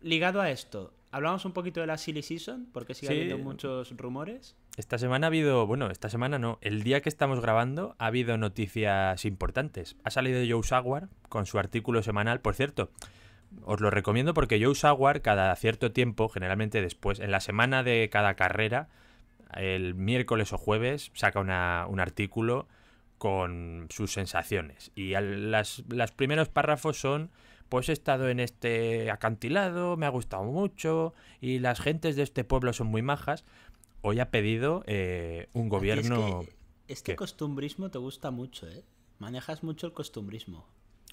ligado a esto, hablamos un poquito de la Silly Season, porque sigue habiendo muchos rumores. Esta semana ha habido, bueno, esta semana no, el día que estamos grabando ha habido noticias importantes. Ha salido Joe Saguar con su artículo semanal, por cierto. Os lo recomiendo porque Joe Saguar cada cierto tiempo, generalmente después, en la semana de cada carrera, el miércoles o jueves, saca una, un artículo con sus sensaciones. Y los primeros párrafos son pues he estado en este acantilado, me ha gustado mucho y las gentes de este pueblo son muy majas. Hoy ha pedido eh, un gobierno... este costumbrismo te gusta mucho, ¿eh? Manejas mucho el costumbrismo.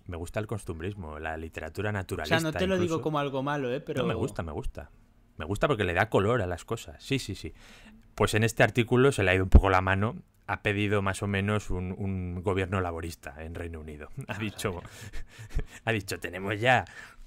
Me gusta el costumbrismo, la literatura naturalista. O sea, no te lo digo como algo malo, ¿eh? Pero... me gusta, me gusta. Me gusta porque le da color a las cosas. Sí, sí, sí. Pues en este artículo se le ha ido un poco la mano ha pedido más o menos un, un gobierno laborista en Reino Unido. Ha ah, dicho, ha dicho, tenemos ya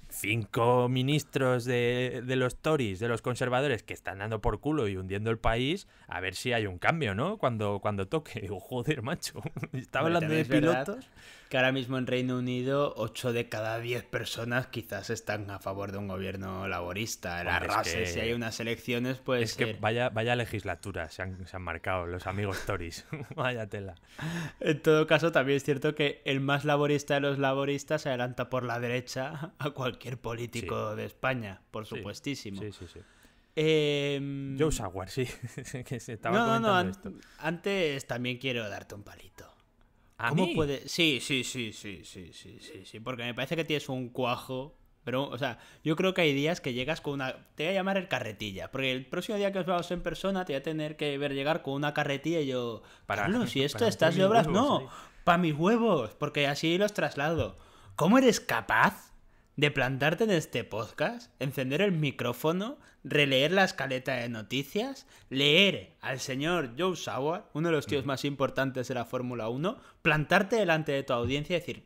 cinco ministros de, los Tories, de los conservadores, que están dando por culo y hundiendo el país, a ver si hay un cambio, ¿no? Cuando, cuando toque. joder, macho. Estaba hablando de pilotos que ahora mismo en Reino Unido 8 de cada 10 personas quizás están a favor de un gobierno laborista. La si hay unas elecciones, pues... Es que vaya, legislatura se han, marcado los amigos Tories. vaya tela. En todo caso, también es cierto que el más laborista de los laboristas se adelanta por la derecha a cualquier político de España, por supuestísimo. Sí, sí, sí. Em, Joe Sauer, sí. no, Antes también quiero darte un palito. ¿Cómo puede.? Sí, sí, sí, sí, sí, sí, sí, porque me parece que tienes un cuajo. Pero, o sea, yo creo que hay días que llegas con una. Te voy a llamar el carretilla, porque el próximo día que os veamos en persona te voy a tener que ver llegar con una carretilla y yo. Para, no, si esto estás de obras, no. Para mis huevos, porque así los traslado. ¿Cómo eres capaz de plantarte en este podcast, encender el micrófono, releer la escaleta de noticias, leer al señor Joe Sauer, uno de los tíos más importantes de la Fórmula 1, plantarte delante de tu audiencia y decir,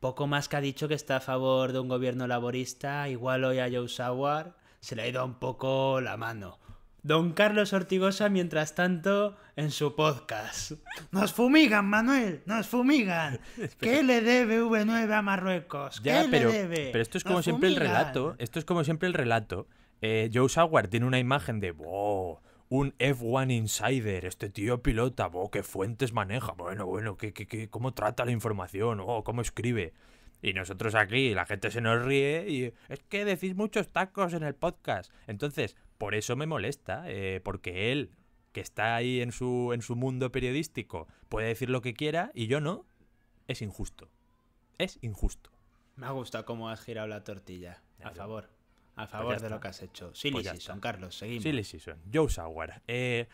poco más que ha dicho que está a favor de un gobierno laborista, igual hoy a Joe Sauer se le ha ido un poco la mano. Don Carlos Ortigosa, mientras tanto, en su podcast. Nos fumigan, Manuel, nos fumigan. ¿Qué le debe V9 a Marruecos? ¿Qué le pero, debe? pero esto es como siempre el relato. Esto es como siempre el relato. Eh, Joe Sauer tiene una imagen de wow, un F1 Insider, este tío pilota, wow, qué fuentes maneja, bueno, bueno, qué, qué, cómo trata la información, o oh, cómo escribe. Y nosotros aquí, la gente se nos ríe y es que decís muchos tacos en el podcast. Entonces, por eso me molesta, eh, porque él, que está ahí en su, en su mundo periodístico, puede decir lo que quiera y yo no, es injusto. Es injusto. Me ha gustado cómo has girado la tortilla. A favor. A pues favor de lo que has hecho. Silly pues Season, Carlos, seguimos. Silly Season. Joe Sauer. Eh,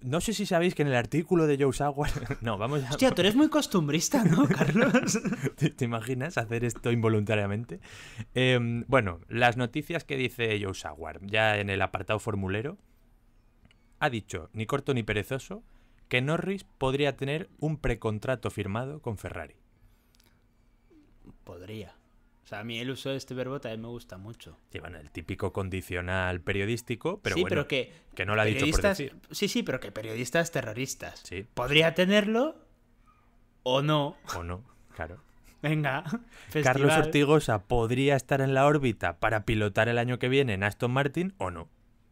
no sé si sabéis que en el artículo de Joe Sauer. no, vamos a. Hostia, tú eres muy costumbrista, ¿no, Carlos? ¿Te, imaginas hacer esto involuntariamente? Em, bueno, las noticias que dice Joe Sauer, ya en el apartado formulero, ha dicho, ni corto ni perezoso, que Norris podría tener un precontrato firmado con Ferrari. Podría a mí el uso de este verbo también me gusta mucho. Llevan el típico condicional periodístico, pero sí, bueno, que, no lo ha dicho por decir. Sí, sí, pero que periodistas terroristas. Podría tenerlo o no. O no, claro. Venga. Carlos Ortigosa podría estar en la órbita para pilotar el año que viene en Aston Martin o no.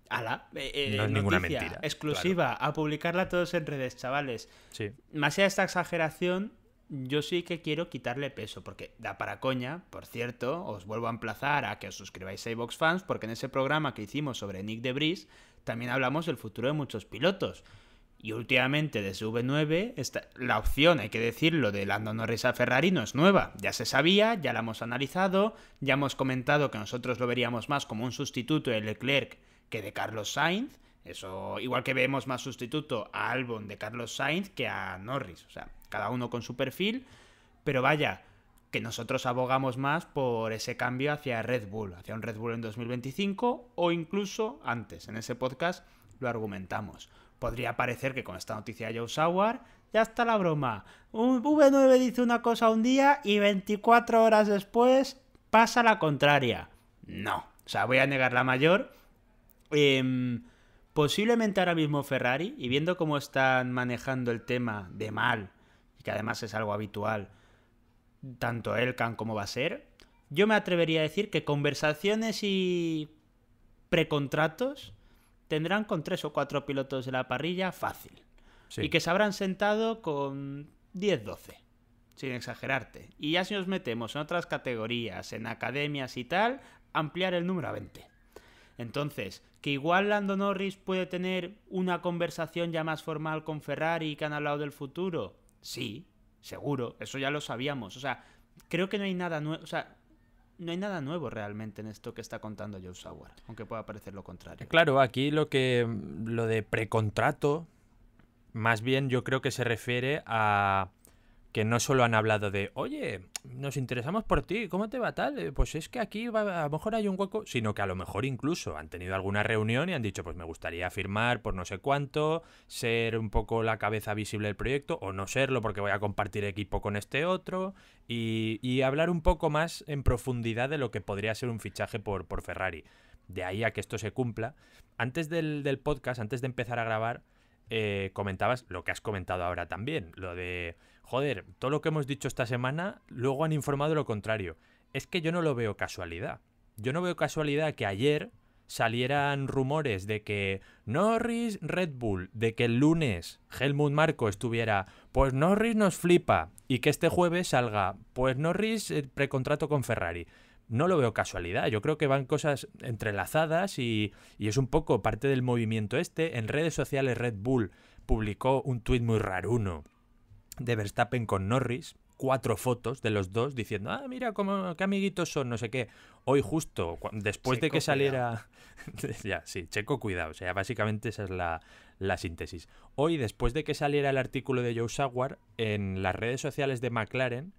Ala, eh, eh, no es ninguna mentira. Exclusiva, a publicarla todos en redes, chavales. Sí. Más allá de esta exageración, yo sí que quiero quitarle peso, porque da para coña, por cierto, os vuelvo a emplazar a que os suscribáis a Xbox Fans, porque en ese programa que hicimos sobre Nick de Debris también hablamos del futuro de muchos pilotos. Y últimamente desde V9 la opción, hay que decirlo, de Lando Norris a Ferrari no es nueva. Ya se sabía, ya la hemos analizado, ya hemos comentado que nosotros lo veríamos más como un sustituto de Leclerc que de Carlos Sainz. Eso, igual que vemos más sustituto a Albon de Carlos Sainz que a Norris. O sea, cada uno con su perfil. Pero vaya, que nosotros abogamos más por ese cambio hacia Red Bull, hacia un Red Bull en 2025 o incluso antes. En ese podcast lo argumentamos. Podría parecer que con esta noticia de Joe Sauer ya está la broma. Un V9 dice una cosa un día y 24 horas después pasa la contraria. No, o sea, voy a negar la mayor. Eh, posiblemente ahora mismo Ferrari, y viendo cómo están manejando el tema de mal, y que además es algo habitual, tanto Elkan como va a ser, yo me atrevería a decir que conversaciones y precontratos tendrán con tres o cuatro pilotos de la parrilla fácil. Y que se habrán sentado con 10, 12, sin exagerarte. Y ya si nos metemos en otras categorías, en academias y tal, ampliar el número a 20. Entonces, que igual Lando Norris puede tener una conversación ya más formal con Ferrari que han hablado del futuro. Sí, seguro, eso ya lo sabíamos. O sea, creo que no hay nada nuevo. sea, no hay nada nuevo realmente en esto que está contando Joe Sauer, aunque pueda parecer lo contrario. Claro, aquí lo que lo de precontrato, más bien yo creo que se refiere a que no solo han hablado de, oye, nos interesamos por ti, ¿cómo te va tal? Eh, pues es que aquí a lo mejor hay un hueco, sino que a lo mejor incluso han tenido alguna reunión y han dicho, pues me gustaría firmar por no sé cuánto, ser un poco la cabeza visible del proyecto o no serlo porque voy a compartir equipo con este otro y, y hablar un poco más en profundidad de lo que podría ser un fichaje por, por Ferrari. De ahí a que esto se cumpla. Antes del, podcast, antes de empezar a grabar, eh, comentabas lo que has comentado ahora también, lo de joder, todo lo que hemos dicho esta semana, luego han informado lo contrario. Es que yo no lo veo casualidad. Yo no veo casualidad que ayer salieran rumores de que Norris Red Bull, de que el lunes Helmut Marco estuviera, pues Norris nos flipa, y que este jueves salga, pues Norris eh, precontrato con Ferrari. No lo veo casualidad, yo creo que van cosas entrelazadas y, y es un poco parte del movimiento este. En redes sociales Red Bull publicó un tuit muy raro uno de Verstappen con Norris, cuatro fotos de los dos diciendo, ah, mira, cómo, qué amiguitos son, no sé qué. Hoy justo, después de que saliera... ya, sí, Checo, cuidado. O sea, básicamente esa es la, síntesis. Hoy, después de que saliera el artículo de Joe Saguar, en las redes sociales de McLaren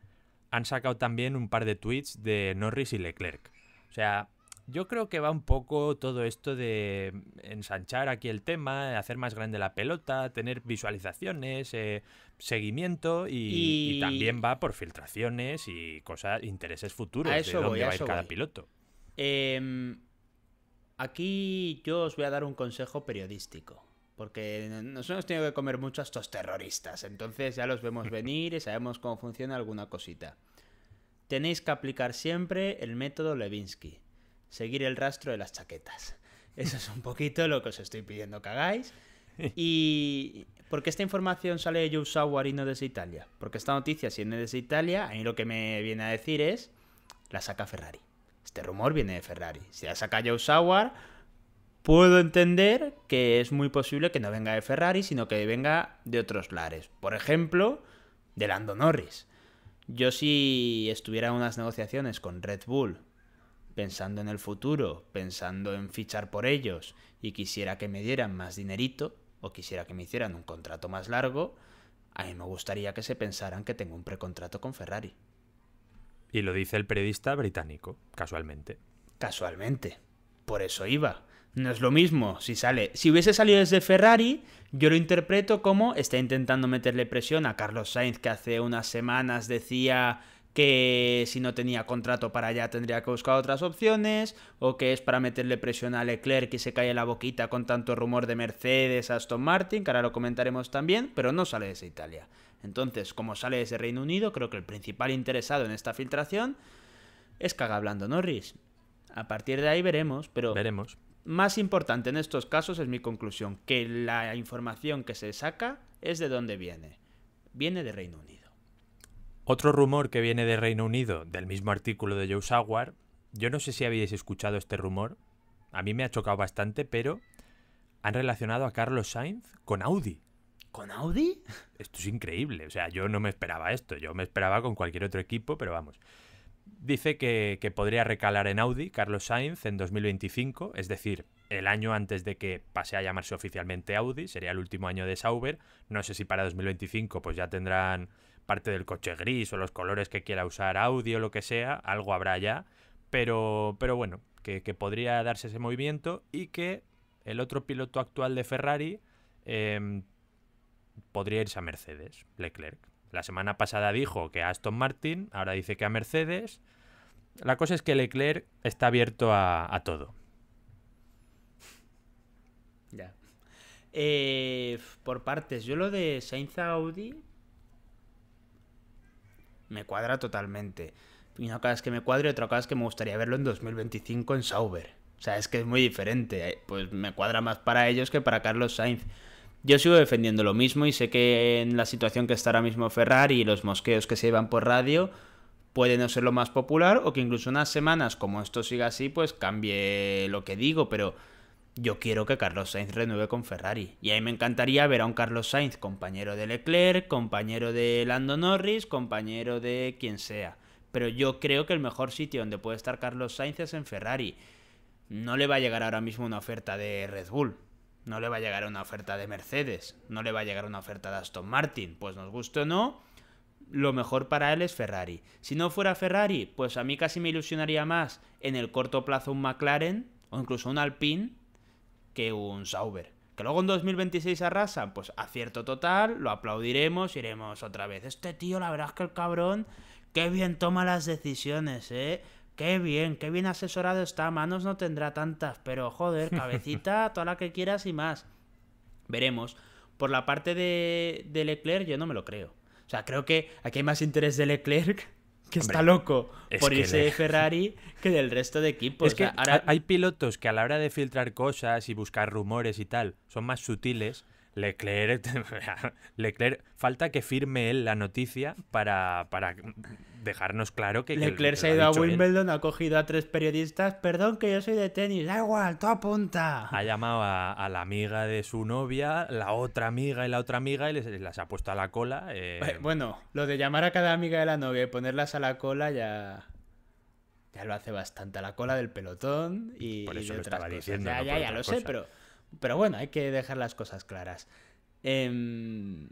han sacado también un par de tweets de Norris y Leclerc. O sea, yo creo que va un poco todo esto de ensanchar aquí el tema, hacer más grande la pelota, tener visualizaciones, eh, seguimiento y, también va por filtraciones y cosas, intereses futuros eso de dónde va ir cada piloto. Em, aquí yo os voy a dar un consejo periodístico. Porque nos hemos tenido que comer mucho a estos terroristas. Entonces ya los vemos venir y sabemos cómo funciona alguna cosita. Tenéis que aplicar siempre el método Levinsky seguir el rastro de las chaquetas. Eso es un poquito lo que os estoy pidiendo que hagáis. ¿Y por qué esta información sale de Joe no desde Italia? Porque esta noticia, si viene desde Italia, a mí lo que me viene a decir es, la saca Ferrari. Este rumor viene de Ferrari. Si la saca Joe Sauer, puedo entender que es muy posible que no venga de Ferrari, sino que venga de otros lares. Por ejemplo, de Lando Norris. Yo si estuviera en unas negociaciones con Red Bull pensando en el futuro, pensando en fichar por ellos y quisiera que me dieran más dinerito o quisiera que me hicieran un contrato más largo, a mí me gustaría que se pensaran que tengo un precontrato con Ferrari. Y lo dice el periodista británico, casualmente. Casualmente. Por eso iba. No es lo mismo si sale. Si hubiese salido desde Ferrari, yo lo interpreto como está intentando meterle presión a Carlos Sainz, que hace unas semanas decía que si no tenía contrato para allá tendría que buscar otras opciones, o que es para meterle presión a Leclerc y se cae la boquita con tanto rumor de Mercedes, Aston Martin, que ahora lo comentaremos también, pero no sale desde Italia. Entonces, como sale desde Reino Unido, creo que el principal interesado en esta filtración es Cagablando Norris. A partir de ahí veremos, pero veremos. más importante en estos casos es mi conclusión, que la información que se saca es de dónde viene. Viene de Reino Unido. Otro rumor que viene de Reino Unido, del mismo artículo de Joe Sauer, yo no sé si habéis escuchado este rumor, a mí me ha chocado bastante, pero han relacionado a Carlos Sainz con Audi. ¿Con Audi? Esto es increíble, o sea, yo no me esperaba esto, yo me esperaba con cualquier otro equipo, pero vamos. Dice que, que podría recalar en Audi Carlos Sainz en 2025, es decir, el año antes de que pase a llamarse oficialmente Audi, sería el último año de Sauber. No sé si para 2025 pues ya tendrán parte del coche gris o los colores que quiera usar, audio, lo que sea, algo habrá ya. Pero, pero bueno, que, podría darse ese movimiento y que el otro piloto actual de Ferrari em, podría irse a Mercedes, Leclerc. La semana pasada dijo que a Aston Martin, ahora dice que a Mercedes. La cosa es que Leclerc está abierto a, todo. Ya. Eh, por partes, yo lo de Sainz Audi me cuadra totalmente. Una cosa es que me cuadre, otra cosa es que me gustaría verlo en 2025 en Sauber. O sea, es que es muy diferente. Eh, pues me cuadra más para ellos que para Carlos Sainz. Yo sigo defendiendo lo mismo y sé que en la situación que está ahora mismo Ferrari y los mosqueos que se llevan por radio puede no ser lo más popular o que incluso unas semanas como esto siga así pues cambie lo que digo, pero yo quiero que Carlos Sainz renueve con Ferrari. Y ahí me encantaría ver a un Carlos Sainz compañero de Leclerc, compañero de Lando Norris, compañero de quien sea. Pero yo creo que el mejor sitio donde puede estar Carlos Sainz es en Ferrari. No le va a llegar ahora mismo una oferta de Red Bull. No le va a llegar una oferta de Mercedes. No le va a llegar una oferta de Aston Martin. Pues nos guste o no, lo mejor para él es Ferrari. Si no fuera Ferrari, pues a mí casi me ilusionaría más en el corto plazo un McLaren o incluso un Alpine que un Sauber. Que luego en 2026 arrasa, pues acierto total, lo aplaudiremos, iremos otra vez. Este tío, la verdad es que el cabrón, qué bien toma las decisiones, ¿eh? Qué bien, qué bien asesorado está. Manos no tendrá tantas, pero joder, cabecita, toda la que quieras y más. Veremos. Por la parte de, de Leclerc, yo no me lo creo. O sea, creo que aquí hay más interés de Leclerc que está loco por irse de Ferrari que del resto de equipos. hay pilotos que a la hora de filtrar cosas y buscar rumores y tal, son más sutiles Leclerc, Leclerc, falta que firme él la noticia para, dejarnos claro que... Leclerc se ha ido a Wimbledon, ha cogido a tres periodistas, perdón que yo soy de tenis, da igual, tú apunta. Ha llamado a, la amiga de su novia, la otra amiga y la otra amiga y las ha puesto a la cola. Eh. Eh, bueno, lo de llamar a cada amiga de la novia y ponerlas a la cola ya... Ya lo hace bastante a la cola del pelotón y... Por eso lo estaba diciendo. ya, ya, ya lo sé, pero pero bueno, hay que dejar las cosas claras. Em,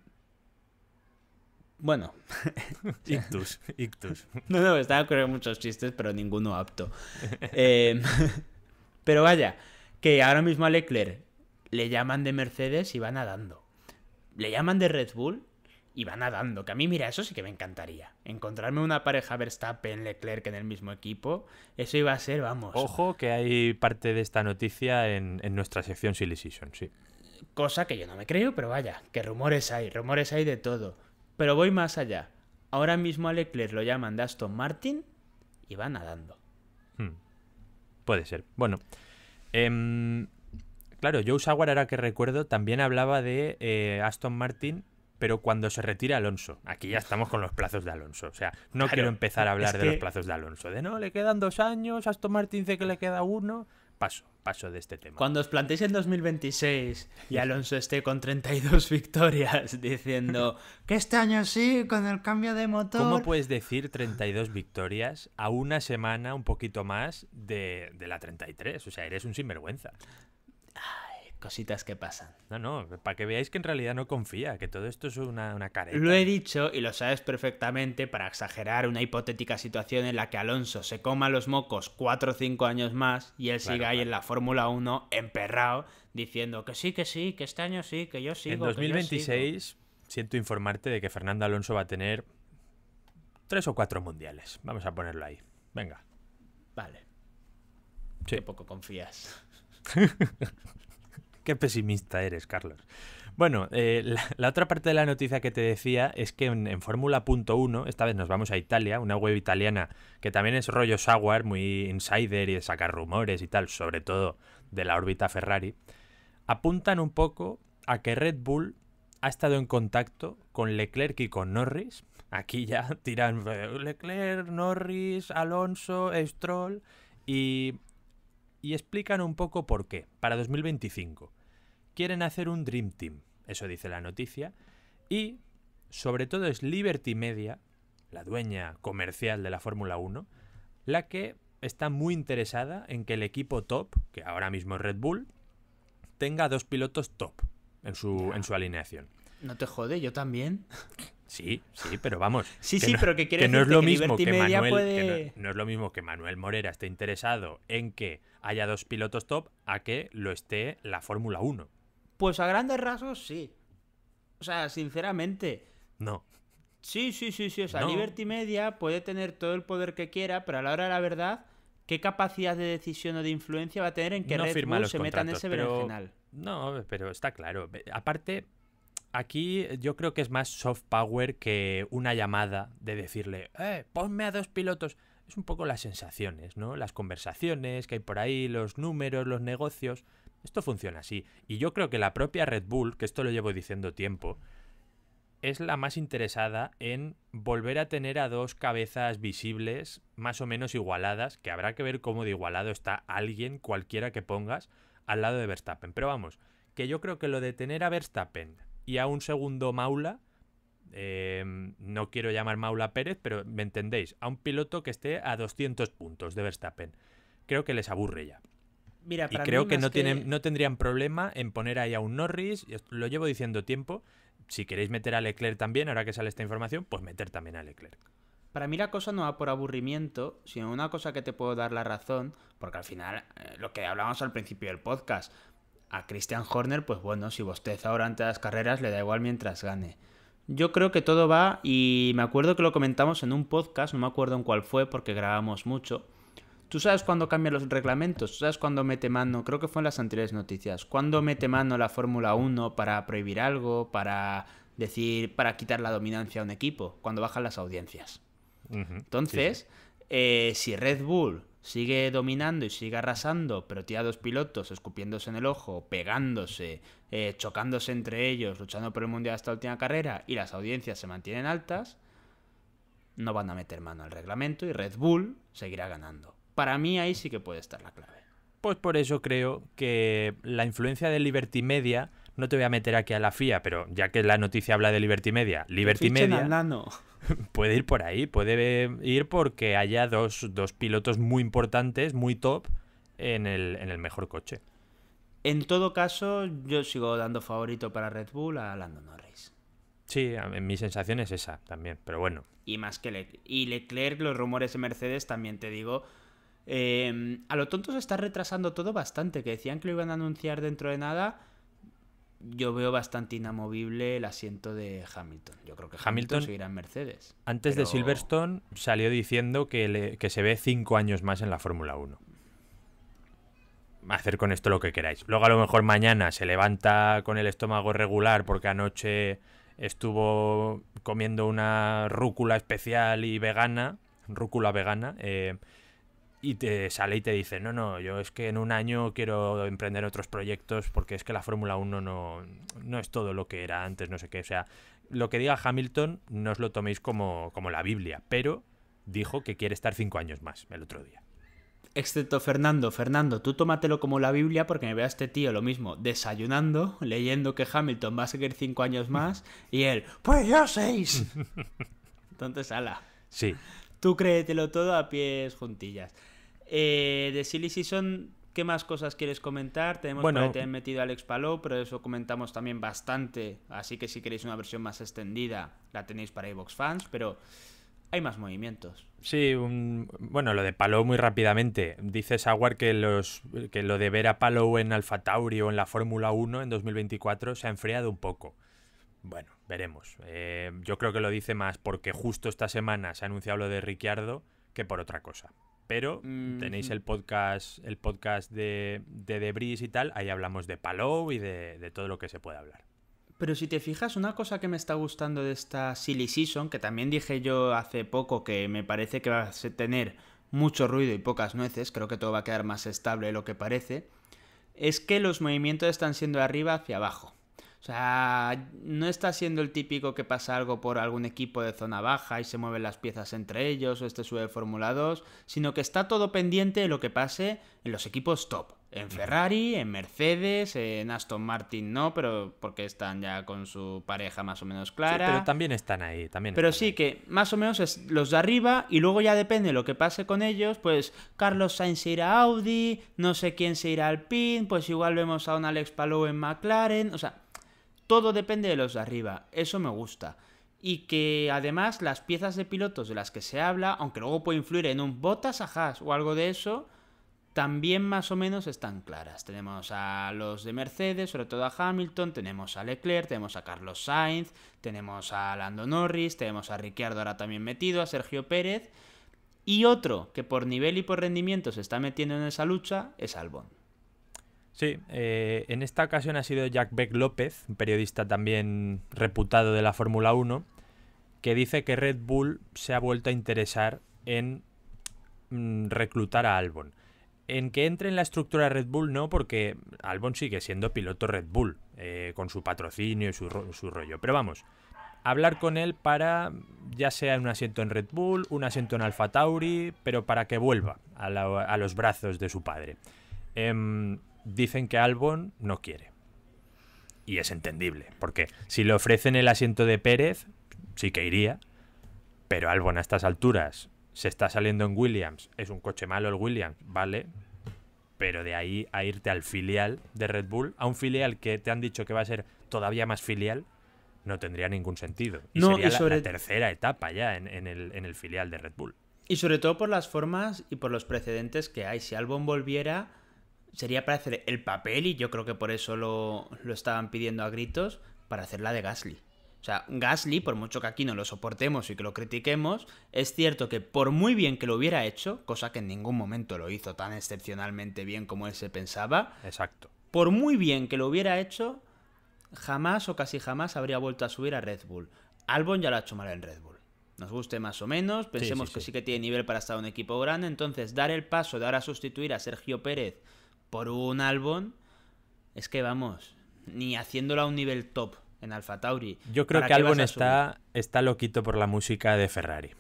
bueno. ictus, ictus. No, no, estaba ocurriendo muchos chistes, pero ninguno apto. Em, pero vaya, que ahora mismo a Leclerc le llaman de Mercedes y van nadando. Le llaman de Red Bull y va nadando. Que a mí, mira, eso sí que me encantaría. Encontrarme una pareja Verstappen, Leclerc en el mismo equipo, eso iba a ser, vamos. Ojo que hay parte de esta noticia en, nuestra sección Silly sí. Cosa que yo no me creo, pero vaya, que rumores hay, rumores hay de todo. Pero voy más allá. Ahora mismo a Leclerc lo llaman de Aston Martin y va nadando. Hmm. Puede ser. Bueno. Em, claro, Joe Sauer, ahora que recuerdo, también hablaba de eh, Aston Martin pero cuando se retira Alonso, aquí ya estamos con los plazos de Alonso. O sea, no quiero empezar a hablar de los plazos de Alonso. De no, le quedan dos años, hasta Martin dice que le queda uno. Paso, paso de este tema. Cuando os plantéis en 2026 y Alonso esté con 32 victorias diciendo que este año sí, con el cambio de motor. ¿Cómo puedes decir 32 victorias a una semana, un poquito más de, de la 33? O sea, eres un sinvergüenza. Ah, cositas que pasan. No, no, para que veáis que en realidad no confía, que todo esto es una, una careta. Lo he dicho y lo sabes perfectamente para exagerar una hipotética situación en la que Alonso se coma los mocos cuatro o cinco años más y él siga ahí en la Fórmula 1 emperrado diciendo que sí, que sí, que este año sí, que yo sigo. En 2026 siento informarte de que Fernando Alonso va a tener tres o cuatro mundiales. Vamos a ponerlo ahí. Venga. Vale. Sí. Qué poco confías. Qué pesimista eres, Carlos. Bueno, eh, la, otra parte de la noticia que te decía es que en, Fórmula Fórmula.1, esta vez nos vamos a Italia, una web italiana que también es rollo software, muy insider y de sacar rumores y tal, sobre todo de la órbita Ferrari, apuntan un poco a que Red Bull ha estado en contacto con Leclerc y con Norris. Aquí ya tiran eh, Leclerc, Norris, Alonso, Stroll y, y explican un poco por qué, para 2025 quieren hacer un Dream Team, eso dice la noticia, y sobre todo es Liberty Media, la dueña comercial de la Fórmula 1, la que está muy interesada en que el equipo top, que ahora mismo es Red Bull, tenga dos pilotos top en su, en su alineación. No te jode, yo también. Sí, sí, pero vamos. Sí, sí, pero que quiere que no es lo mismo no, es lo mismo que Manuel Morera esté interesado en que haya dos pilotos top a que lo esté la Fórmula 1. Pues a grandes rasgos sí. O sea, sinceramente. No. Sí, sí, sí, sí. O sea, Liberty Media puede tener todo el poder que quiera, pero a la hora de la verdad, ¿qué capacidad de decisión o de influencia va a tener en que no Red Bull se meta en ese verano final? No, pero está claro. Aparte, aquí yo creo que es más soft power que una llamada de decirle, eh, ponme a dos pilotos. Es un poco las sensaciones, ¿no? Las conversaciones que hay por ahí, los números, los negocios. Esto funciona así. Y yo creo que la propia Red Bull, que esto lo llevo diciendo tiempo, es la más interesada en volver a tener a dos cabezas visibles, más o menos igualadas, que habrá que ver cómo de igualado está alguien, cualquiera que pongas, al lado de Verstappen. Pero vamos, que yo creo que lo de tener a Verstappen y a un segundo Maula, eh, no quiero llamar Maula Pérez, pero me entendéis, a un piloto que esté a 200 puntos de Verstappen, creo que les aburre ya y creo que, no, tienen, no tendrían problema en poner ahí a un Norris, lo llevo diciendo tiempo. Si queréis meter a Leclerc también, ahora que sale esta información, pues meter también a Leclerc. Para mí la cosa no va por aburrimiento, sino una cosa que te puedo dar la razón, porque al final, eh, lo que hablábamos al principio del podcast, a Christian Horner, pues bueno, si bosteza ahora ante las carreras, le da igual mientras gane. Yo creo que todo va, y me acuerdo que lo comentamos en un podcast, no me acuerdo en cuál fue, porque grabamos mucho, Tú sabes cuándo cambian los reglamentos, tú sabes cuándo mete mano, creo que fue en las anteriores noticias, cuándo mete mano la Fórmula 1 para prohibir algo, para decir, para quitar la dominancia a un equipo, cuando bajan las audiencias. Entonces, eh, si Red Bull sigue dominando y sigue arrasando, pero tira a dos pilotos escupiéndose en el ojo, pegándose, eh, chocándose entre ellos, luchando por el mundial hasta la última carrera, y las audiencias se mantienen altas, no van a meter mano al reglamento y Red Bull seguirá ganando. Para mí ahí sí que puede estar la clave. Pues por eso creo que la influencia de Liberty Media, no te voy a meter aquí a la FIA, pero ya que la noticia habla de Liberty Media, Liberty Media puede ir por ahí, puede ir porque haya dos, pilotos muy importantes, muy top, en el, mejor coche. En todo caso, yo sigo dando favorito para Red Bull a Lando Norris. Sí, en mi sensación es esa también, pero bueno. Y más que y Leclerc, los rumores de Mercedes también te digo Em, a lo tonto se está retrasando todo bastante, que decían que lo iban a anunciar dentro de nada. Yo veo bastante inamovible el asiento de Hamilton. Yo creo que Hamilton, seguirá en Mercedes. Antes de Silverstone salió diciendo que, se ve cinco años más en la Fórmula 1 hacer con esto lo que queráis. Luego a lo mejor mañana se levanta con el estómago regular porque anoche estuvo comiendo una rúcula especial y vegana, rúcula vegana, eh, y te sale y te dice, no, no, yo es que en un año quiero emprender otros proyectos porque es que la Fórmula 1 no, no es todo lo que era antes, no sé qué. O sea, lo que diga Hamilton no os lo toméis como, como la Biblia, pero dijo que quiere estar cinco años más el otro día. Excepto Fernando, Fernando, tú tómatelo como la Biblia porque me vea a este tío lo mismo desayunando, leyendo que Hamilton va a seguir cinco años más y él, pues yo seis. Entonces, ala. Sí. Tú créetelo todo a pies juntillas. Eh, de Silly ¿qué más cosas quieres comentar? Tenemos bueno, te han metido a Alex Palou, pero eso comentamos también bastante. Así que si queréis una versión más extendida, la tenéis para Xbox fans, pero hay más movimientos. Sí, bueno, lo de Palou muy rápidamente. Dice Saguar que, que lo de ver a Palou en Alfa Tauri o en la Fórmula 1 en 2024 se ha enfriado un poco. Bueno, veremos. Eh, yo creo que lo dice más porque justo esta semana se ha anunciado lo de Ricciardo que por otra cosa pero tenéis el podcast, el podcast de, de Debris y tal, ahí hablamos de Palou y de, de todo lo que se puede hablar. Pero si te fijas, una cosa que me está gustando de esta Silly Season, que también dije yo hace poco que me parece que va a tener mucho ruido y pocas nueces, creo que todo va a quedar más estable de lo que parece, es que los movimientos están siendo de arriba hacia abajo. O sea, no está siendo el típico que pasa algo por algún equipo de zona baja y se mueven las piezas entre ellos o este sube Fórmula 2, sino que está todo pendiente de lo que pase en los equipos top. En Ferrari, en Mercedes, en Aston Martin no, pero porque están ya con su pareja más o menos clara. pero también están ahí, también. Pero sí que más o menos es los de arriba y luego ya depende lo que pase con ellos, pues Carlos Sainz se irá a Audi, no sé quién se irá al PIN, pues igual vemos a un Alex Palou en McLaren, o sea, todo depende de los de arriba, eso me gusta. Y que además las piezas de pilotos de las que se habla, aunque luego puede influir en un Bottas a o algo de eso, también más o menos están claras. Tenemos a los de Mercedes, sobre todo a Hamilton, tenemos a Leclerc, tenemos a Carlos Sainz, tenemos a Lando Norris, tenemos a Ricciardo ahora también metido, a Sergio Pérez. Y otro que por nivel y por rendimiento se está metiendo en esa lucha es Albon. Sí, eh, en esta ocasión ha sido Jack Beck López, un periodista también reputado de la Fórmula 1, que dice que Red Bull se ha vuelto a interesar en mm, reclutar a Albon. En que entre en la estructura Red Bull no, porque Albon sigue siendo piloto Red Bull, eh, con su patrocinio y su, rollo. Pero vamos, hablar con él para ya sea en un asiento en Red Bull, un asiento en Alfa Tauri, pero para que vuelva a, los brazos de su padre. Em, dicen que Albon no quiere. Y es entendible, porque si le ofrecen el asiento de Pérez, sí que iría, pero Albon a estas alturas se está saliendo en Williams, es un coche malo el Williams, vale, pero de ahí a irte al filial de Red Bull, a un filial que te han dicho que va a ser todavía más filial, no tendría ningún sentido. Y no, sería la, tercera etapa ya en, el, en el filial de Red Bull. Y sobre todo por las formas y por los precedentes que hay. Si Albon volviera, sería para hacer el papel, y yo creo que por eso lo, estaban pidiendo a gritos, para hacer la de Gasly. O sea, Gasly, por mucho que aquí no lo soportemos y que lo critiquemos, es cierto que por muy bien que lo hubiera hecho, cosa que en ningún momento lo hizo tan excepcionalmente bien como él se pensaba. Exacto. Por muy bien que lo hubiera hecho, jamás o casi jamás habría vuelto a subir a Red Bull. Albon ya lo ha hecho mal en Red Bull. Nos guste más o menos, pensemos que sí. sí que tiene nivel para estar en un equipo grande, entonces dar el paso de ahora sustituir a Sergio Pérez por un álbum es que vamos, ni haciéndolo a un nivel top en Alfa Tauri. Yo creo que Albon está, está loquito por la música de Ferrari.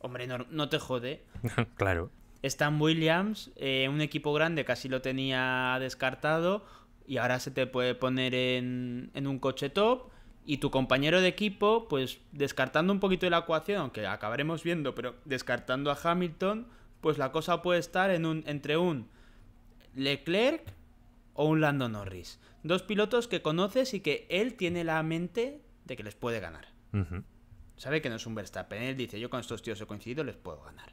Hombre, no, te jode. claro. Stan Williams, eh, un equipo grande casi lo tenía descartado y ahora se te puede poner en, en un coche top y tu compañero de equipo, pues descartando un poquito de la ecuación, aunque acabaremos viendo, pero descartando a Hamilton, pues la cosa puede estar en un, entre un Leclerc o un Lando Norris. Dos pilotos que conoces y que él tiene la mente de que les puede ganar. Sabe que no es un Verstappen. Él dice, yo con estos tíos he coincidido, les puedo ganar.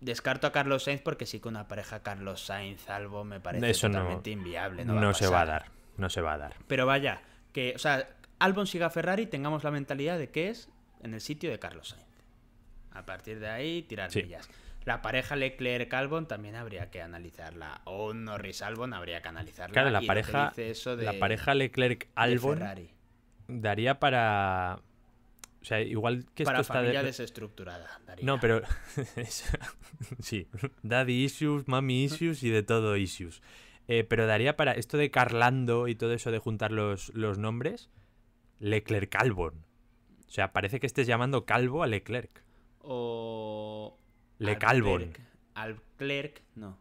Descarto a Carlos Sainz porque sí que una pareja Carlos sainz albon me parece totalmente inviable. No, se va a dar. No se va a dar. Pero vaya, que, o sea, Albon siga Ferrari, tengamos la mentalidad de que es en el sitio de Carlos Sainz. A partir de ahí, tirar la pareja Leclerc-Albon también habría que analizarla. O Norris-Albon habría que analizarla. Claro, la pareja, la pareja Leclerc-Albon daría para... O sea, igual que esto está desestructurada. No, pero... sí, daddy issues, mommy issues y de todo issues. Eh, pero daría para esto de Carlando y todo eso de juntar los, los nombres. Leclerc-Albon. O sea, parece que estés llamando calvo a Leclerc. O, le Calvo. no.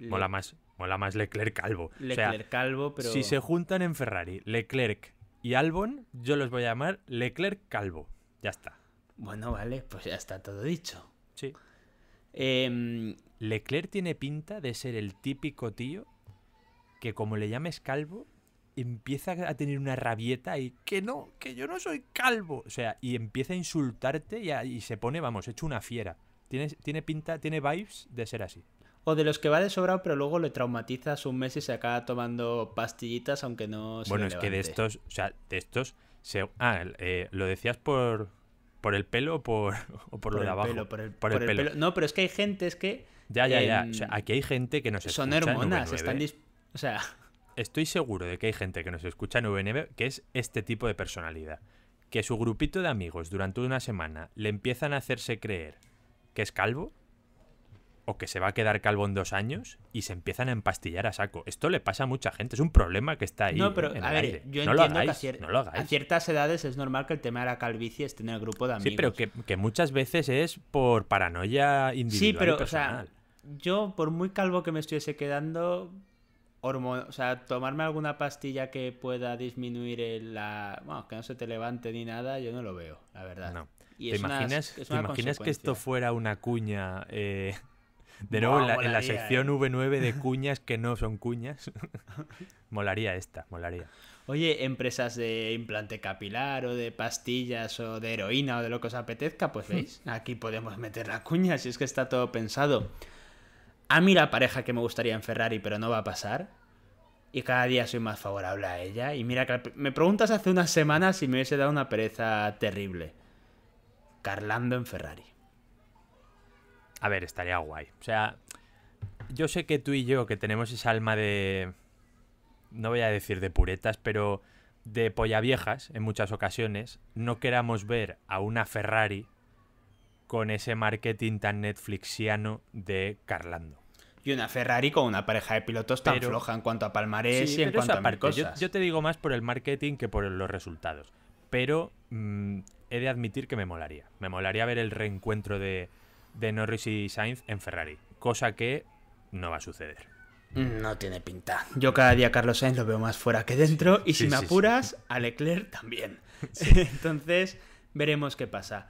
Mola más. Mola más Leclerc Calvo. Leclerc Calvo, pero. Si se juntan en Ferrari, Leclerc y Albon, yo los voy a llamar Leclerc Calvo. Ya está. Bueno, vale, pues ya está todo dicho. Sí. Em, Leclerc tiene pinta de ser el típico tío que, como le llames calvo, empieza a tener una rabieta y que no, que yo no soy calvo. O sea, y empieza a insultarte y, se pone, vamos, hecho una fiera. Tiene, tiene pinta, tiene vibes de ser así. O de los que va de sobrado, pero luego le traumatizas un mes y se acaba tomando pastillitas, aunque no se Bueno, es que de estos, o sea, de estos. Se, ah, eh, lo decías por, por el pelo o por, o por, lo de abajo. por el, pelo. No, pero es que hay gente, que. Ya, ya, ya. Em, o sea, aquí hay gente que no Son escucha, están. O sea estoy seguro de que hay gente que nos escucha en VNB que es este tipo de personalidad. Que su grupito de amigos durante una semana le empiezan a hacerse creer que es calvo o que se va a quedar calvo en dos años y se empiezan a empastillar a saco. Esto le pasa a mucha gente, es un problema que está ahí. No, pero a ver, yo entiendo que a, ciertas edades es normal que el tema de la calvicie esté en el grupo de amigos. Sí, pero que, muchas veces es por paranoia individual. Sí, pero yo por muy calvo que me estuviese quedando, o sea, tomarme alguna pastilla que pueda disminuir la... Bueno, que no se te levante ni nada, yo no lo veo, la verdad. No. ¿Te, imaginas, que esto fuera una cuña? Eh, de nuevo, en, la, ¿eh? sección V9 de cuñas que no son cuñas. molaría esta, molaría. Oye, empresas de implante capilar o de pastillas o de heroína o de lo que os apetezca, pues veis, aquí podemos meter la cuña si es que está todo pensado a mí la pareja que me gustaría en Ferrari, pero no va a pasar. Y cada día soy más favorable a ella. Y mira, me preguntas hace unas semanas si me hubiese dado una pereza terrible. Carlando en Ferrari. A ver, estaría guay. O sea, yo sé que tú y yo, que tenemos esa alma de. No voy a decir de puretas, pero de polla viejas en muchas ocasiones, no queramos ver a una Ferrari con ese marketing tan Netflixiano de Carlando. Y una Ferrari con una pareja de pilotos tan floja en cuanto a palmarés y en cuanto a Yo, te digo más por el marketing que por los resultados. Pero mm, he de admitir que me molaría. Me molaría ver el reencuentro de, de Norris y Sainz en Ferrari. Cosa que no va a suceder. Mm, no tiene pinta. Yo cada día Carlos Sainz lo veo más fuera que dentro y si me apuras, a Leclerc también. Entonces, veremos qué pasa.